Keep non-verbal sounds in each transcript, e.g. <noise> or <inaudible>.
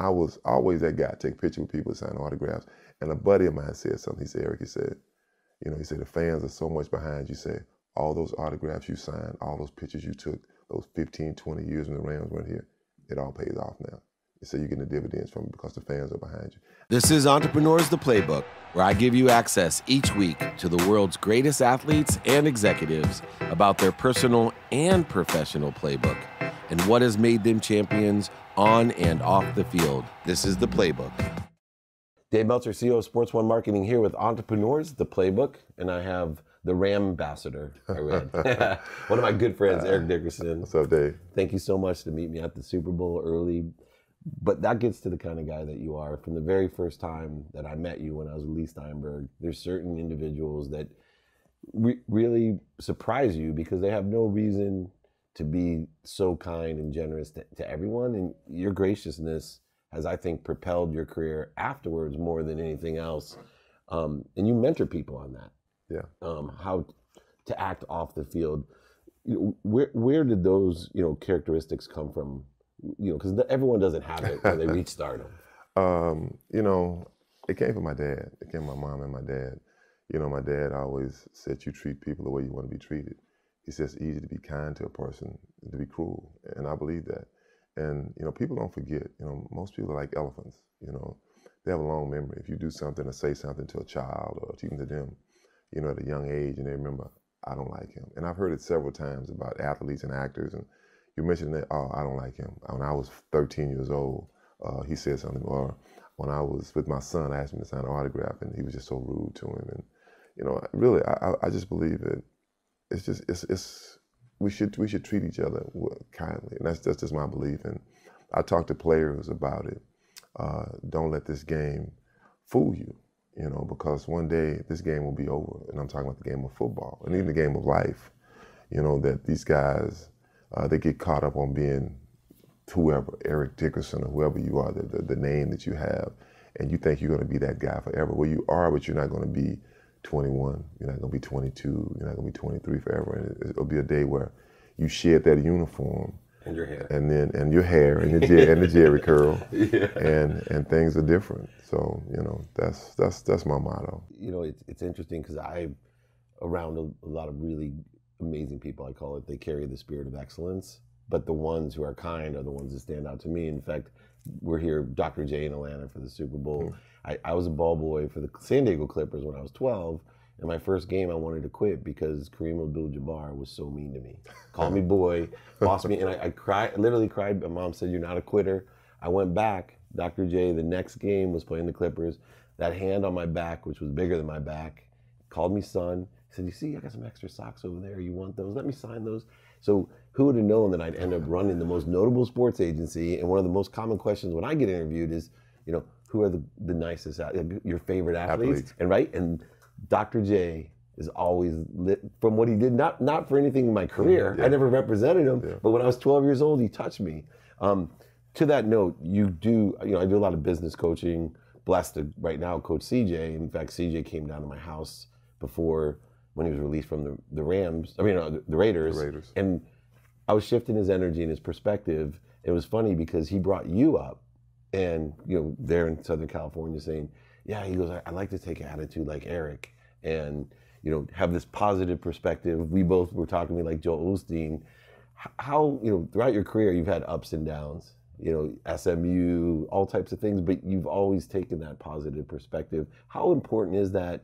I was always that guy taking pictures with people, signing autographs. And a buddy of mine said something. He said, Eric, he said, you know, he said, the fans are so much behind you. Say said, all those autographs you signed, all those pictures you took, those 15, 20 years when the Rams weren't here, it all pays off now. He said, you're getting the dividends from because the fans are behind you. This is Entrepreneurs the Playbook, where I give you access each week to the world's greatest athletes and executives about their personal and professional playbook and what has made them champions on and off the field. This is the playbook. Dave Meltzer, CEO of Sports One Marketing, here with Entrepreneurs, the playbook, and I have the Ram Ambassador. I read <laughs> one of my good friends, Eric uh, Dickerson. What's up, Dave? Thank you so much to meet me at the Super Bowl early. But that gets to the kind of guy that you are. From the very first time that I met you, when I was Lee Steinberg, there's certain individuals that re- really surprise you because they have no reason to be so kind and generous to, to everyone. And your graciousness has, I think, propelled your career afterwards more than anything else. Um, and you mentor people on that. Yeah. Um, how to act off the field. You know, where where did those you know characteristics come from? You know, because everyone doesn't have it when they <laughs> reach stardom. Um, you know, it came from my dad. It came from my mom and my dad. You know, my dad always said, "You treat people the way you want to be treated." it's just easy to be kind to a person, to be cruel. And I believe that. And, you know, people don't forget. You know, most people are like elephants, you know. They have a long memory. If you do something or say something to a child or even to them, you know, at a young age, and they remember, I don't like him. And I've heard it several times about athletes and actors. And you mentioned that, oh, I don't like him. When I was 13 years old, uh, he said something. Or when I was with my son, I asked him to sign an autograph, and he was just so rude to him. And, you know, really, I, I just believe that it's just it's it's we should we should treat each other kindly, and that's that's just my belief. And I talk to players about it. Uh, don't let this game fool you, you know, because one day this game will be over, and I'm talking about the game of football and even the game of life. You know that these guys uh, they get caught up on being whoever Eric Dickerson or whoever you are, the, the, the name that you have, and you think you're going to be that guy forever. Well, you are, but you're not going to be 21. You're not going to be 22. You're not going to be 23 forever. And it'll be a day where you shed that uniform. And your hair. And then and your hair and your and the jerry <laughs> curl. Yeah. And and things are different. So you know that's that's that's my motto. You know it's it's interesting because I'm around a, a lot of really amazing people. I call it they carry the spirit of excellence. But the ones who are kind are the ones that stand out to me. In fact, we're here, Dr. J in Atlanta for the Super Bowl. Mm-hmm I, I was a ball boy for the San Diego Clippers when I was 12. And my first game, I wanted to quit because Kareem Abdul-Jabbar was so mean to me. Called me boy, <laughs> bossed me, and I, I cried. Literally cried. My mom said, "You're not a quitter." I went back. Dr. J, the next game was playing the Clippers. That hand on my back, which was bigger than my back, called me son. He said, "You see, I got some extra socks over there. You want those? Let me sign those." So who would have known that I'd end up running the most notable sports agency? And one of the most common questions when I get interviewed is, you know, who are the, the nicest, your favorite athletes, athletes, and right, and Dr. J is always lit from what he did. Not not for anything in my career. Yeah. I never represented him, yeah. but when I was 12 years old, he touched me. Um, to that note, you do you know I do a lot of business coaching. Blessed to right now coach CJ. In fact, CJ came down to my house before when he was released from the, the Rams. I mean, the, uh, the, Raiders. The Raiders. And I was shifting his energy and his perspective. It was funny because he brought you up and you know they're in Southern California saying, "Yeah," he goes, "I like to take an attitude like Eric and you know have this positive perspective." We both were talking to me like Joe Osteen. How you know throughout your career you've had ups and downs, you know SMU, all types of things, but you've always taken that positive perspective. How important is that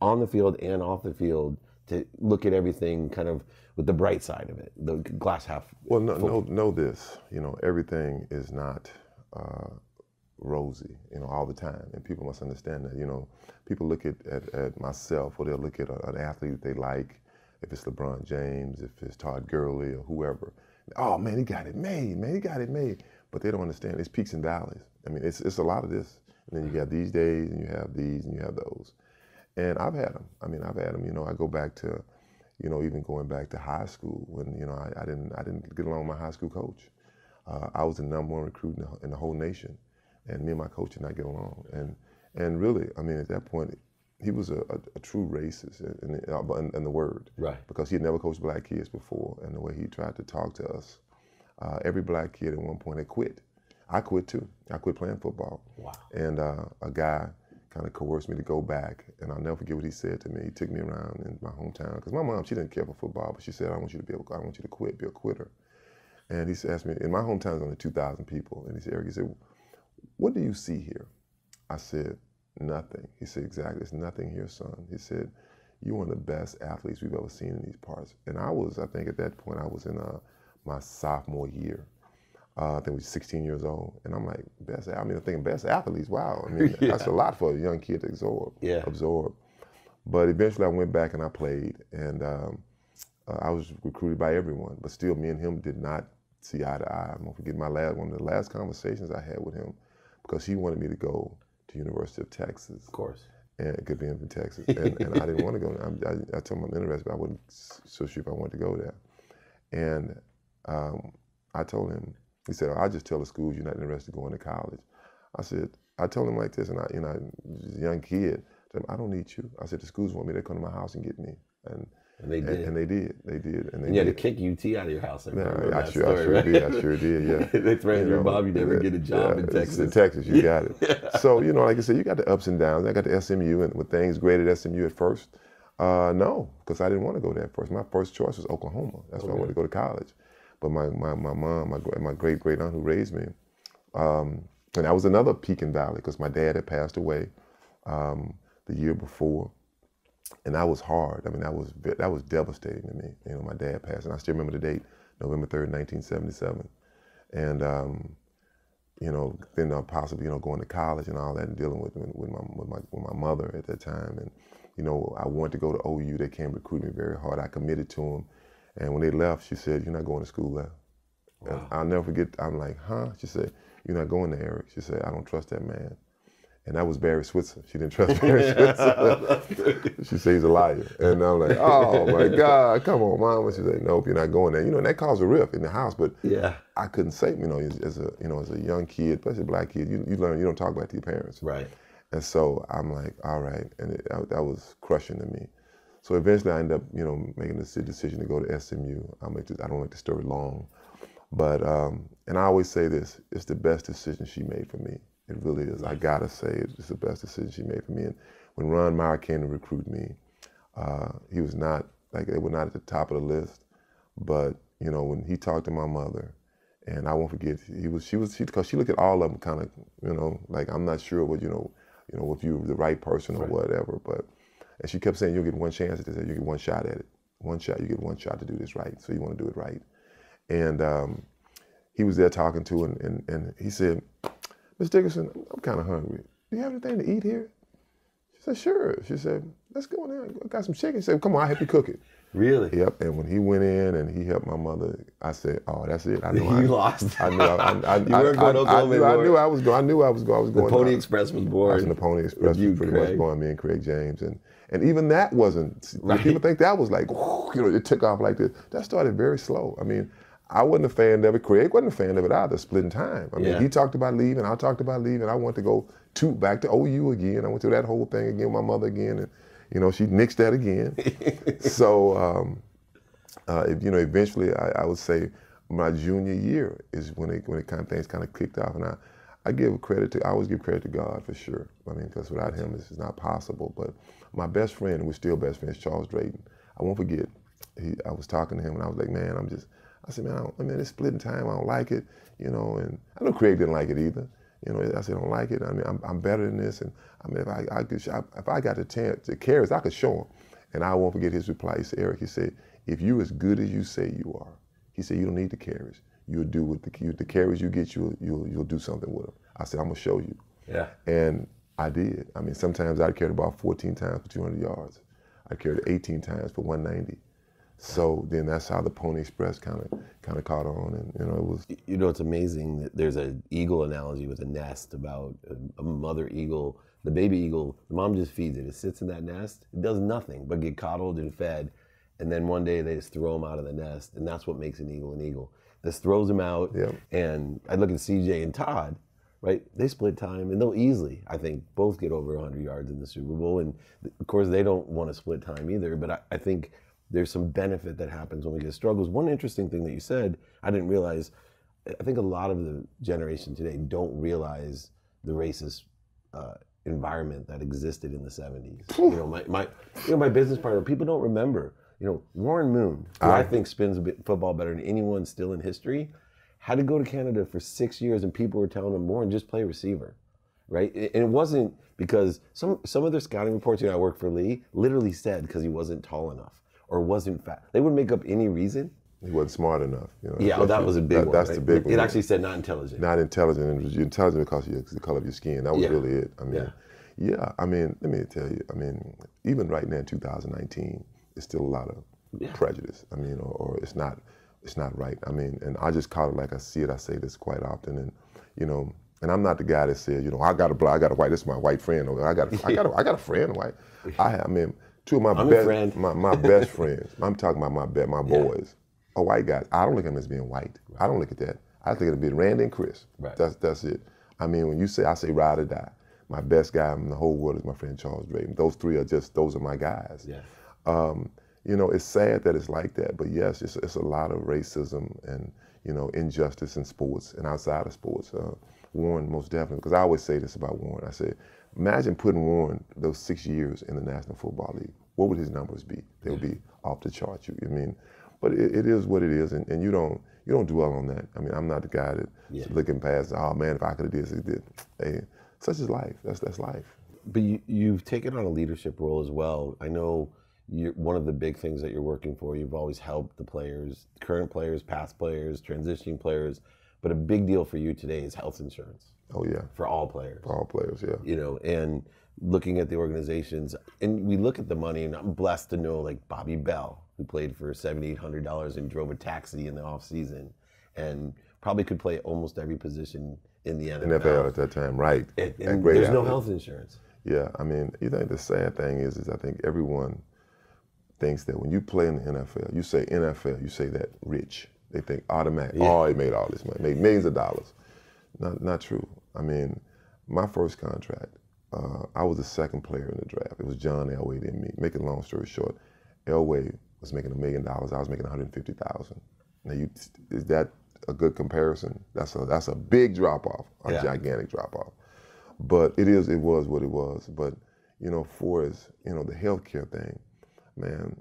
on the field and off the field? To look at everything kind of with the bright side of it, the glass half. Well, no, no, know this. You know, everything is not uh, rosy, you know, all the time. And people must understand that, you know, people look at, at, at myself or they'll look at a, an athlete that they like, if it's LeBron James, if it's Todd Gurley or whoever. Oh, man, he got it made, man, he got it made. But they don't understand. It's peaks and valleys. I mean, it's, it's a lot of this. And then you got these days and you have these and you have those. And I've had them. I mean, I've had them, you know, I go back to, you know, even going back to high school when, you know, I, I didn't I didn't get along with my high school coach uh, I was the number one recruit in the, in the, whole nation, and me and my coach did not get along. And and really, I mean, at that point, he was a, a, a true racist in the, in, in, the word, right? Because he had never coached black kids before, and the way he tried to talk to us, uh, every black kid at one point had quit. I quit too. I quit playing football. Wow. And uh, a guy kind of coerced me to go back, and I'll never forget what he said to me. He took me around in my hometown because my mom she didn't care for football, but she said, "I want you to be able, I want you to quit, be a quitter." And he asked me, in my hometown is only 2,000 people. And he said, Eric, he said, what do you see here? I said, nothing. He said, exactly, there's nothing here, son. He said, you're one of the best athletes we've ever seen in these parts. And I was, I think at that point, I was in uh, my sophomore year. Uh, I think we were 16 years old. And I'm like, best, I mean, I'm thinking best athletes, wow. I mean, yeah. <laughs> that's a lot for a young kid to absorb. Yeah. absorb. But eventually I went back and I played. And um, uh, I was recruited by everyone. But still, me and him did not see eye to eye. I'm gonna forget my last one of the last conversations I had with him because he wanted me to go to University of Texas. Of course. And it could be in from Texas, <laughs> and, and I didn't want to go. I, I, told him I'm interested, but I would not so sure if I wanted to go there. And um, I told him, he said, oh, "I just tell the schools you're not interested in going to college." I said, I told him like this, and I, you know, young kid, I, told him, I don't need you. I said, the schools want me, to come to my house and get me. And and they did. And, and they did. They did. And they and you did. had to kick UT out of your house. I, yeah, I, sure, story, I sure right? did. I sure did. Yeah. they <laughs> threatened you know, Bob, you never yeah, get a job yeah, in Texas. In Texas, you got it. <laughs> so you know, like I said, you got the ups and downs. I got the SMU, and with things great at SMU at first, uh, no, because I didn't want to go there first. My first choice was Oklahoma. That's okay. I wanted to go to college. But my my, my mom, my my great great aunt who raised me, um, and that was another peak and valley because my dad had passed away um, the year before and that was hard. I mean, that was that was devastating to me. You know, my dad passed, and I still remember the date, November third, nineteen seventy seven, and um, you know, then uh, possibly you know going to college and all that, and dealing with with my with my, with my mother at that time, and you know, I wanted to go to OU. They can't recruit me very hard. I committed to them, and when they left, she said, "You're not going to school there." Wow. I'll never forget. I'm like, "Huh?" She said, "You're not going there, Eric." She said, "I don't trust that man." and that was Barry Switzer. She didn't trust Barry <laughs> Switzer. she said he's a liar. And I'm like, oh my <laughs> God, come on, mom. She's like, nope, you're not going there. You know, and that caused a rift in the house, but yeah, I couldn't say, you know, as, a you know, as a young kid, especially black kid, you, you learn you don't talk back to your parents. Right. And so I'm like, all right, and it, I, that was crushing to me. So eventually, I end up, you know, making the decision to go to SMU. I make this, I don't make the story long, but um, and I always say this: it's the best decision she made for me it really is. I gotta say, it's the best decision she made for me. And when Ron Meyer came to recruit me, uh, he was not like they were not at the top of the list, but you know when he talked to my mother, and I won't forget, he was she was she because she looked at all of them kind of you know like I'm not sure what you know you know if you're the right person or right. whatever, but and she kept saying you'll get one chance at this, you get one shot at it, one shot, you get one shot to do this right, so you want to do it right, and um, he was there talking to and and, and he said Miss Dickerson, I'm kind of hungry. Do you have anything to eat here? She said, sure. She said, let's go in there. I got some chicken. She said, come on, I'll help you cook it. Really? Yep. And when he went in and he helped my mother, I said, "Oh, that's it. I knew <laughs> you I, lost. I knew I, I, I, I, <laughs> weren't going I, I, I, knew, I knew I was going. I knew I was going. I was going. The Pony Express was born. I was in the Pony Express. You, was pretty Craig. much going me and Craig James, and and even that wasn't. Right. People think that was like, <laughs> you know, it took off like this. That started very slow. I mean, I wasn't a fan of it. Craig wasn't a fan of it either, splitting time. I mean, yeah. he talked about leaving, I talked about leaving. I wanted to go to back to OU again. I went through that whole thing again with my mother again, and you know she nixed that again. <laughs> so, um, uh, if, you know, eventually I, I, would say my junior year is when it when it kind of things kind of kicked off, and I I give credit to I always give credit to God for sure. I mean, because without Him, this is not possible. But my best friend, and we're still best friends, Charles Drayton. I won't forget. He, I was talking to him, and I was like, man, I'm just I said, man, I don't, I mean, it's splitting time. I don't like it, you know. And I know Craig didn't like it either. You know, I said, I don't like it. I mean, I'm, I'm better than this. And I mean, if I, I could, if I got the chance, the carries, I could show him. And I won't forget his reply. He said, Eric, he said, if you're as good as you say you are, he said, you don't need the carries. You'll do with the, you, the carries you get, you'll, you'll, you'll do something with them. I said, I'm going to show you. Yeah. And I did. I mean, sometimes I carried about 14 times for 200 yards. I carried 18 times for 190. So then that's how the Pony Express kind of kind of caught on, and you know it was. You know, it's amazing that there's an eagle analogy with a nest about a, mother eagle. The baby eagle, the mom just feeds it. It sits in that nest. It does nothing but get coddled and fed, and then one day they just throw them out of the nest, and that's what makes an eagle an eagle. This throws them out, yep. and I look at CJ and Todd, right? They split time, and they'll easily, I think, both get over 100 yards in the Super Bowl. And of course, they don't want to split time either. But I, I think there's some benefit that happens when we get struggles. One interesting thing that you said, I didn't realize, I think a lot of the generation today don't realize the racist uh, environment that existed in the 70s. you know, my, my, you know, my business partner, people don't remember. You know, Warren Moon, who I, ah. I think spins football better than anyone still in history, had to go to Canada for six years, and people were telling him, Warren, just play receiver, right? And it wasn't because some some of their scouting reports. You know, I worked for Lee, literally said because he wasn't tall enough or wasn't fat? They would make up any reason. He wasn't smart enough. You know, yeah, oh, that was a big that, one. That's right? the big it, one. It actually said not intelligent. Not intelligent. And it was intelligent because of your, the color of your skin. That was yeah. really it. I mean, yeah. yeah. I mean, let me tell you. I mean, even right now in 2019, it's still a lot of yeah. prejudice. I mean, or, or, it's not, it's not right. I mean, and I just call it like I see it. I say this quite often, and you know, and I'm not the guy that says, you know, I got a black, I got a white. This is my white friend, or I got, a, I got, a, I got a friend white. <laughs> I, I mean, two of my I'm best my, my best <laughs> friends. I'm talking about my best, my boys yeah. white guys. I don't look at them as being white. Right. I don't look at that. I think it'll be Randy and Chris. Right. That's that's it. I mean, when you say I say ride or die, my best guy in the whole world is my friend Charles Drayton. Those three are just those are my guys. Yeah. Um, you know, it's sad that it's like that, but yes, it's, it's a lot of racism and you know injustice in sports and outside of sports. Uh, Warren most definitely, because I always say this about Warren. I said Imagine putting Warren those six years in the National Football League. What would his numbers be? They'll be off the charts. You, I mean, but it, it is what it is, and, and, you don't you don't dwell on that. I mean, I'm not the guy that's yeah. looking past. Oh man, if I could have did this, did. Hey, such is life. That's that's life. But you, have taken on a leadership role as well. I know you're, one of the big things that you're working for. You've always helped the players, current players, past players, transitioning players. But a big deal for you today is health insurance. Oh yeah. For all players. For all players, yeah. You know, and looking at the organizations, and we look at the money, and I'm blessed to know like Bobby Bell, who played for seventy eight hundred dollars and drove a taxi in the off season, and probably could play almost every position in the NFL. NFL at that time, right? And, and there's athlete. no health insurance. Yeah, I mean, you think the sad thing is, is I think everyone thinks that when you play in the NFL, you say NFL, you say that rich. They think automatic. Yeah. Oh, he made all this money, made millions of dollars. Not not true. I mean, my first contract, uh, I was the second player in the draft. It was John Elway and me. Making long story short, Elway was making a million dollars. I was making one hundred fifty thousand. Now, you, is that a good comparison? That's a that's a big drop off, a yeah. gigantic drop off. But it is it was what it was. But you know, for as you know, the healthcare thing, man,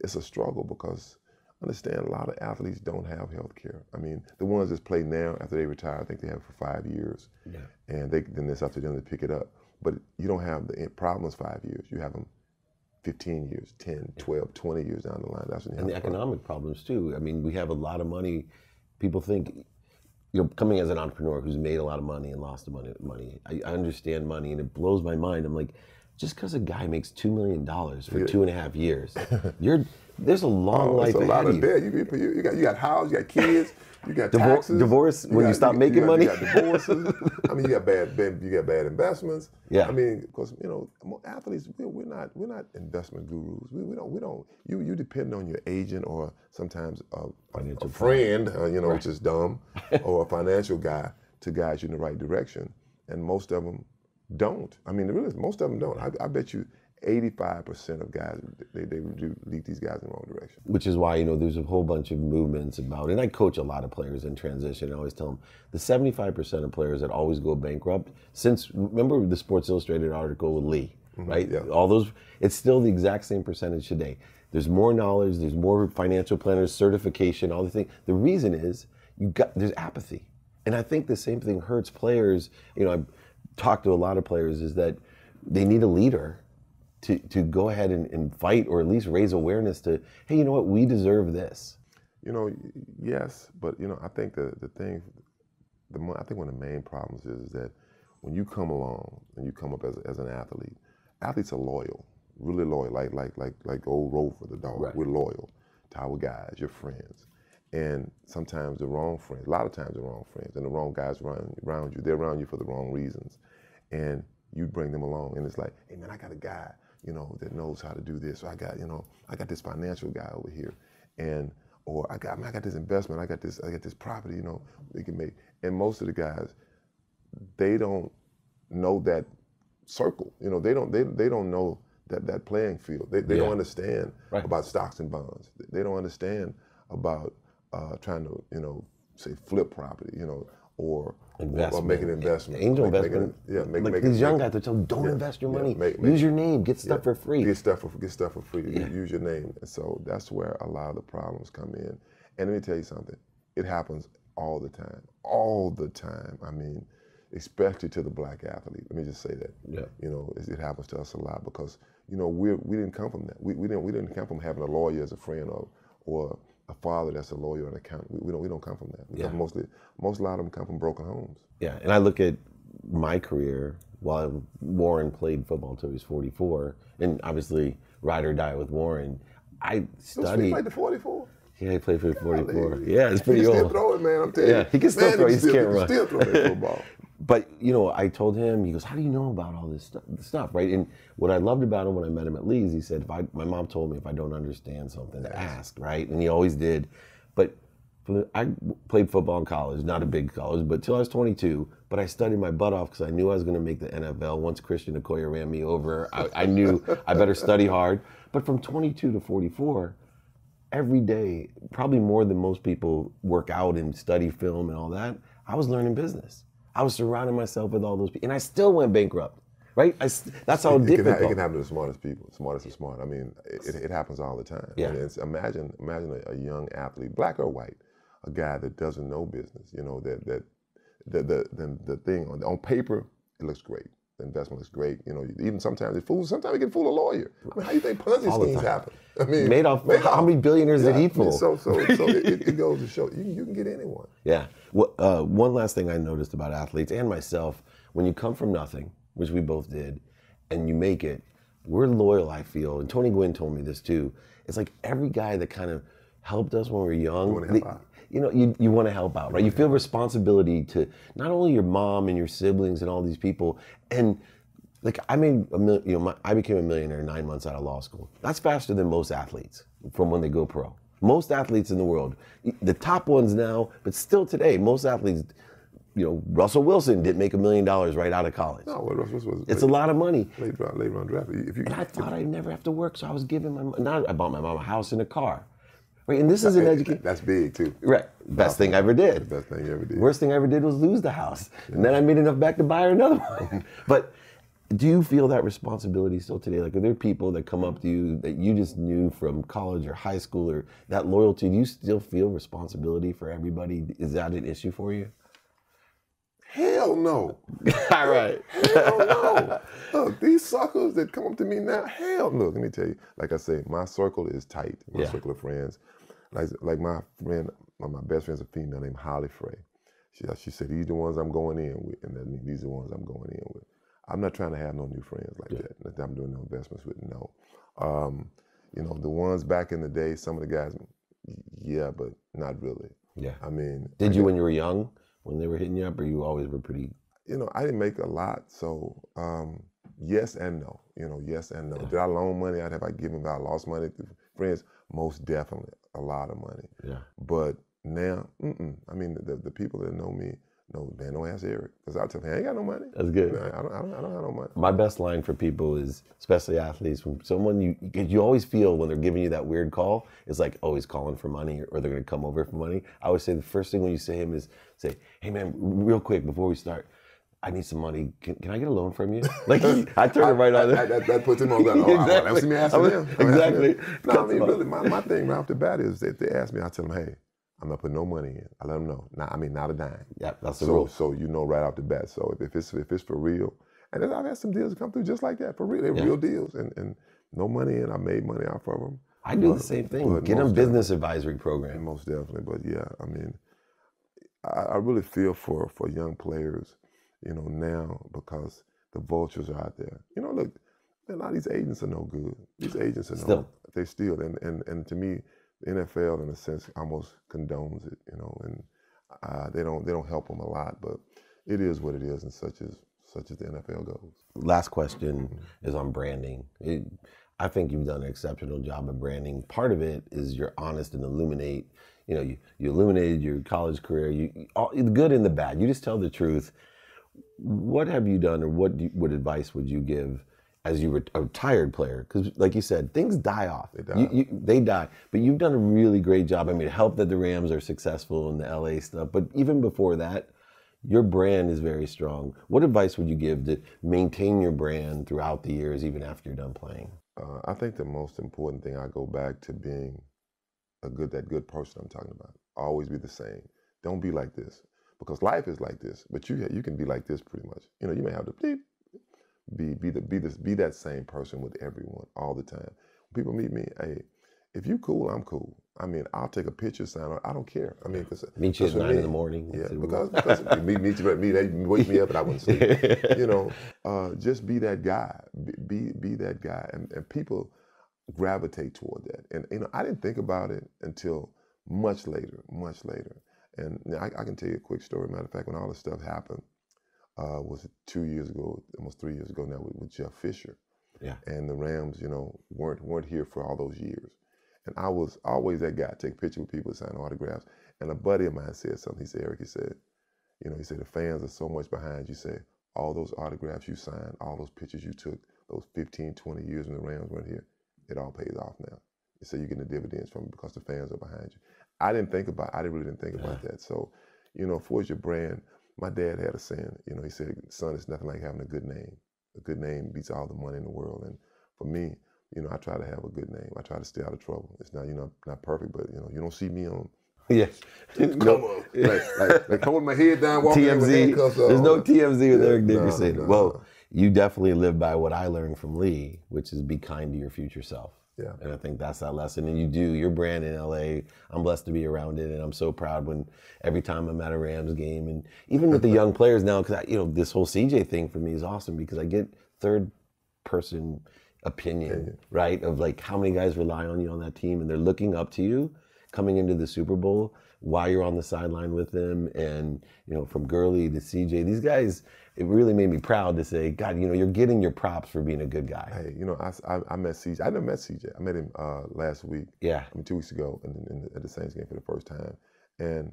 it's a struggle because understand a lot of athletes don't have health care. I mean, the ones that play now after they retire, I think they have it for five years. Yeah. And they, then it's up to them to pick it up. But you don't have the problems five years. You have them 15 years, 10, 12, 20 years down the line. That's when and the economic problems. problems too. I mean, we have a lot of money. People think, you know, coming as an entrepreneur who's made a lot of money and lost the money, money. I, I understand money, and it blows my mind. I'm like, just because a guy makes two million dollars for two and a half years, <laughs> you're there's a long oh, life a ahead of, of you. You, you, you, got you got house, you got kids, you got Divor- taxes, divorce when you, got, you stop making money. You got divorces. I mean, you got bad, bad, you got bad investments. Yeah. I mean, because you know, athletes, we're, we're, not we're not investment gurus. We, we, don't we don't you you depend on your agent or sometimes a, a friend, uh, you know, right. which is dumb, <laughs> or a financial guy to guide you in the right direction. And most of them don't. I mean, the really, most of them don't. I, I bet you 85% of guys, they, they do lead these guys in the wrong direction. Which is why, you know, there's a whole bunch of movements about, and I coach a lot of players in transition. I always tell them the 75% of players that always go bankrupt, since, remember the Sports Illustrated article with Lee, mm-hmm, right? Yeah. All those, it's still the exact same percentage today. There's more knowledge, there's more financial planners, certification, all the things. The reason is you got, there's apathy. And I think the same thing hurts players. You know, I've talked to a lot of players is that they need a leader to, to go ahead and, invite or at least raise awareness to, hey, you know what, we deserve this? You know, yes, but you know, I think the, the thing, the, I think one of the main problems is, is that when you come along and you come up as, as an athlete, athletes are loyal, really loyal, like like like like old Rover the dog. Right. We're loyal to our guys, your friends, and sometimes the wrong friends. A lot of times the wrong friends and the wrong guys around around you. They're around you for the wrong reasons, and you bring them along, and it's like, hey man, I got a guy you know, that knows how to do this. Or I got, you know, I got this financial guy over here, and or I got, I, mean, I got this investment. I got this, I got this property. You know, they can make. And most of the guys, they don't know that circle. You know, they don't, they, they don't know that that playing field. They, they yeah. don't understand right. about stocks and bonds. They don't understand about uh, trying to, you know, say flip property. You know, or investment. Or make an investment. Angel make, investment. Make an, yeah, make, like make these it, young guys are told, don't yeah, invest your money. Yeah, make, use your name. Get stuff for free. Get stuff for get stuff for free. Use your name. And so that's where a lot of the problems come in. And let me tell you something. It happens all the time. All the time. I mean, especially to the black athlete. Let me just say that. Yeah. You know, it, it happens to us a lot because you know we we didn't come from that. We, we didn't we didn't come from having a lawyer as a friend or or a father that's a lawyer and accountant. We, we don't we don't come from that. We yeah. mostly most a lot of them come from broken homes. Yeah, and I look at my career while Warren played football until he was 44, and obviously ride or die with Warren. I studied. played the 44. Yeah, he played for the 44. Yeah, it's pretty he old. still throw it, man. I'm telling yeah, you. he can still man, throw. He, he still, can't he run. Still throw football but you know, I told him, he goes, "How do you know about all this stuff, stuff, right?" And what I loved about him when I met him at Lee's, he said, "If I, my mom told me if I don't understand something, to ask, right?" And he always did. But I played football in college, not a big college, but till I was 22. But I studied my butt off because I knew I was going to make the NFL. Once Christian Okoye ran me over, I, I knew I better study hard. But from 22 to 44, every day, probably more than most people work out and study film and all that, I was learning business. I was surrounding myself with all those people, and I still went bankrupt. Right? I, that's how it, difficult. It can, ha- it can happen to the smartest people. Smartest is smart. I mean, it, it, happens all the time. Yeah. imagine, imagine a, a, young athlete, black or white, a guy that doesn't know business. You know that that the the the, the thing on, on paper it looks great investment looks great. You know, even sometimes it fools. Sometimes it can fool a lawyer. I mean, how do you think Ponzi schemes happen? I mean, Madoff. off. How many billionaires yeah, did he fool? I mean, so, so, so <laughs> it, it, goes to show you, you can get anyone. Yeah. Well, uh, one last thing I noticed about athletes and myself: when you come from nothing, which we both did, and you make it, we're loyal. I feel, and Tony Gwynn told me this too. It's like every guy that kind of helped us when we were young. They, you know, you, you want to help out, right? You feel responsibility to not only your mom and your siblings and all these people, and like I made a mil- you know, my, I became a millionaire nine months out of law school. That's faster than most athletes from when they go pro. Most athletes in the world, the top ones now, but still today, most athletes you know, Russell Wilson didn't make a million dollars right out of college. No, well, Russell Wilson was. It's late, a lot of money. Late round, late round draft. If you, and I thought I'd never have to work, so I was giving my not. I bought my mom a house and a car. Right, and this is an education. That's big too. Right, best thing I ever did. Best thing you ever did. Worst thing I ever did was lose the house, yeah. and then I made enough back to buy another one. <laughs> but do you feel that responsibility still today? Like, are there people that come up to you that you just knew from college or high school or that loyalty? Do you still feel responsibility for everybody? Is that an issue for you? Hell no. <laughs> All right. Hell no. Look, these suckers that come up to me now, hell no. Let me tell you, like I say, my circle is tight. My yeah. circle of friends. Like, like my friend, one of my best friends, a female named Holly Frey. She, she said, these are the ones I'm going in with. And that means these are the ones I'm going in with. I'm not trying to have no new friends like yeah. that, I'm doing no investments with. No. Um, you know, the ones back in the day, some of the guys, yeah, but not really. Yeah. I mean, did I you when you were young? when they were hitting you up, or you always were pretty? You know, I didn't make a lot, so um, yes and no. You know, yes and no. Yeah. Did I loan money? I'd have I given. I lost money to friends? Most definitely, a lot of money. Yeah. But now, mm-mm. I mean, the, the people that know me, no man, don't ask Eric because I tell him I ain't got no money. That's good. I don't, I don't, I don't have no money. My best line for people is, especially athletes, when someone you you always feel when they're giving you that weird call, it's like always he's calling for money or they're gonna come over for money. I always say the first thing when you say him is say, hey man, real quick before we start. I need some money. Can, can I get a loan from you? <laughs> Like I turn it right on. I, that, that puts him on that. Oh, exactly. I, I, me asking them. Exactly. No, I mean, really, my, my thing right off the bat is they ask me, I tell them, hey, I'm not putting no money in. I let them know. Not, I mean, not a dime. Yeah, that's the so, rule. So you know right off the bat. So if, if it's if it's for real, and I've had some deals come through just like that for real. They're yeah. real deals, and and no money in. I made money off of them. I do but, the same thing. Get them business advisory program. Most definitely, but yeah, I mean, I, I really feel for for young players, you know, now because the vultures are out there. You know, look, a lot of these agents are no good. These agents are still. no. They still and and and to me, NFL, in a sense, almost condones it, you know, and uh, they don't they don't help them a lot, but it is what it is, and such as such as the NFL goes. Last question mm-hmm. is on branding. It, I think you've done an exceptional job of branding. Part of it is you're honest and illuminate. You know, you, you illuminated your college career. You all, the good and the bad. You just tell the truth. What have you done, or what do, what advice would you give as you were a retired player because like you said things die off they die. You, you, they die but you've done a really great job i mean help that the rams are successful in the la stuff but even before that your brand is very strong what advice would you give to maintain your brand throughout the years even after you're done playing uh, i think the most important thing i go back to being a good that good person i'm talking about always be the same don't be like this because life is like this but you you can be like this pretty much you know you may have the bleep be be the be this be that same person with everyone all the time. When people meet me, hey, if you cool, I'm cool. I mean, I'll take a picture, sign. I don't care. I mean, cause, uh, meet you at nine me, in the morning. Yeah, because, because meet, meet you, me, they wake me up and I wouldn't sleep. <laughs> you know, uh, just be that guy. Be be, be that guy, and, and people gravitate toward that. And you know, I didn't think about it until much later, much later. And I, I, can tell you a quick story. Matter of fact, when all this stuff happened, uh, was two years ago, almost three years ago now with, with, Jeff Fisher. Yeah. And the Rams, you know, weren't weren't here for all those years. And I was always that guy, take pictures with people, sign autographs. And a buddy of mine said something. He said, Eric, he said, you know, he said the fans are so much behind you. Said all those autographs you signed, all those pictures you took, those 15, 20 years when the Rams weren't here, it all pays off now. He said you're getting the dividends from it because the fans are behind you. I didn't think about. I really didn't think yeah. about that. So, you know, forge your brand my dad had a saying, you know, he said, son, it's nothing like having a good name. A good name beats all the money in the world. And for me, you know, I try to have a good name. I try to stay out of trouble. It's not, you know, not perfect, but you know, you don't see me on. <laughs> Yes. <laughs> come no, on. Like, like, like, come with my head down, walking TMZ. With <laughs> handcuffs There's no TMZ with yeah, Eric Dickerson. well, you definitely live by what I learned from Lee, which is be kind to your future self. Yeah. And I think that's that lesson. And you do your brand in LA. I'm blessed to be around it, and I'm so proud when every time I'm at a Rams game, and even with the <laughs> young players now, because you know this whole CJ thing for me is awesome because I get third person opinion, yeah. right? Of like how many guys rely on you on that team, and they're looking up to you coming into the Super Bowl while you're on the sideline with them, and you know from Gurley to CJ, these guys it really made me proud to say, God, you know, you're getting your props for being a good guy. Hey, you know, I, I, I met CJ. I never met CJ. I met him uh, last week. Yeah. I mean, two weeks ago in, in, at the Saints game for the first time. And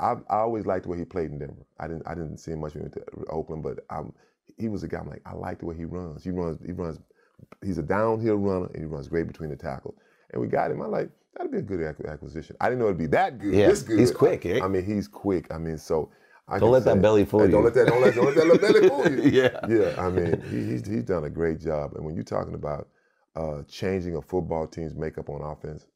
I, I always liked the way he played in Denver. I didn't I didn't see him much when he went to Oakland, but I'm, he was a guy. I'm like, I like the way he runs. He runs. He runs. He's a downhill runner, and he runs great between the tackles. And we got him. I like that'd be a good acquisition. I didn't know it'd be that good. Yeah, good. he's quick. Eh? I mean, he's quick. I mean, so I don't let say, that belly fool you. Don't let that don't let, don't let that belly <laughs> fool you. yeah, yeah. I mean, he, he's he's done a great job. And when you're talking about uh, changing a football team's makeup on offense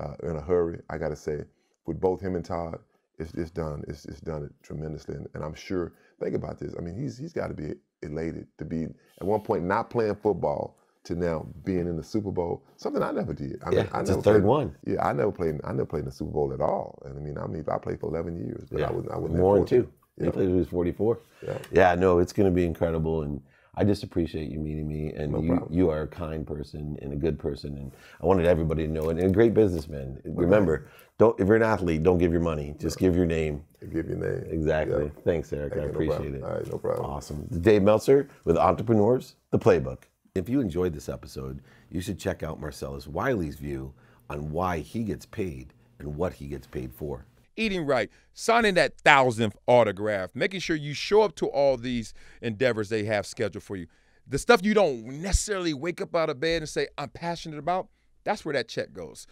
uh, in a hurry, I got to say, with both him and Todd, it's, it's done. It's, it's done it tremendously. And, and I'm sure. Think about this. I mean, he's he's got to be elated to be at one point not playing football to now being in the Super Bowl, something I never did. I yeah, mean, I it's never the third played, one. Yeah, I never played. I never played in the Super Bowl at all. And I mean, I mean, I played for eleven years, but yeah. I was I was more than two. You played when he was forty four. Yeah. yeah, no, it's going to be incredible, and I just appreciate you meeting me. And no you, you, are a kind person and a good person, and I wanted everybody to know, and a great businessman. Remember, don't if you're an athlete, don't give your money, just yeah. give your name. Give your name. Exactly. Yeah. Thanks, Eric. I appreciate no it. All right, no problem. Awesome. Dave Meltzer with Entrepreneurs, the Playbook. If you enjoyed this episode, you should check out Marcellus Wiley's view on why he gets paid and what he gets paid for. Eating right, signing that thousandth autograph, making sure you show up to all these endeavors they have scheduled for you. The stuff you don't necessarily wake up out of bed and say, I'm passionate about, that's where that check goes.